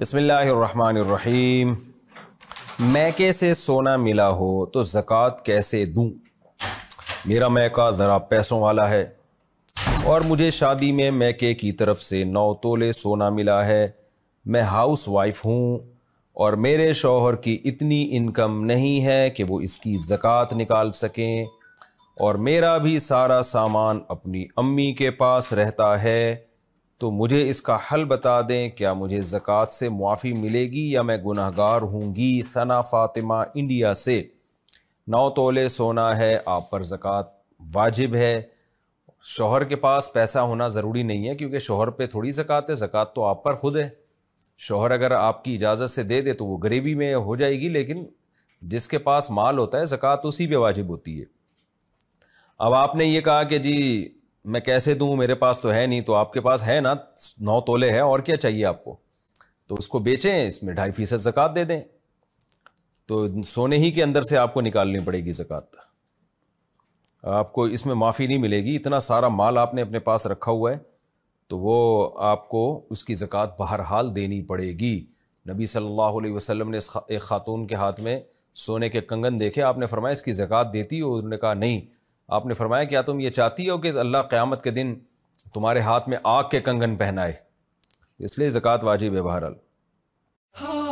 बसमीम मैके से सोना मिला हो तो ज़क़़त कैसे दूँ मेरा मैका ज़रा पैसों वाला है और मुझे शादी में मैके की तरफ से नौ तोले सोना मिला है मैं हाउस वाइफ हूँ और मेरे शोहर की इतनी इनकम नहीं है कि वो इसकी ज़क़़त निकाल सकें और मेरा भी सारा सामान अपनी अम्मी के पास रहता है तो मुझे इसका हल बता दें क्या मुझे ज़क़़त से मुआफ़ी मिलेगी या मैं गुनाहगार हूँगी सना फ़ातिमा इंडिया से नौ तोले सोना है आप पर ज़क़़त वाजिब है शोहर के पास पैसा होना ज़रूरी नहीं है क्योंकि शोहर पे थोड़ी ज़क़़त है ज़क़़त तो आप पर ख़ुद है शोहर अगर आपकी इजाज़त से दे दे तो वो गरीबी में हो जाएगी लेकिन जिसके पास माल होता है ज़क़़त उसी पर वाजिब होती है अब आपने ये कहा कि जी मैं कैसे दूँ मेरे पास तो है नहीं तो आपके पास है ना नौ तोले है और क्या चाहिए आपको तो उसको बेचें इसमें ढाई फीसद जक़ात दे दें तो सोने ही के अंदर से आपको निकालनी पड़ेगी ज़क़़त आपको इसमें माफ़ी नहीं मिलेगी इतना सारा माल आपने अपने पास रखा हुआ है तो वो आपको उसकी ज़क़़त बहरहाल देनी पड़ेगी नबी सल्लल्लाहु अलैहि वसल्लम ने एक ख़ातून के हाथ में सोने के कंगन देखे आपने फरमाया इसकी ज़क़़त देती और उन्होंने कहा नहीं आपने फरमाया क्या तुम ये चाहती हो कि अल्लाह क़्यामत के दिन तुम्हारे हाथ में आग के कंगन पहनाए इसलिए ज़क़़त वाजिब है बहरहाल हाँ।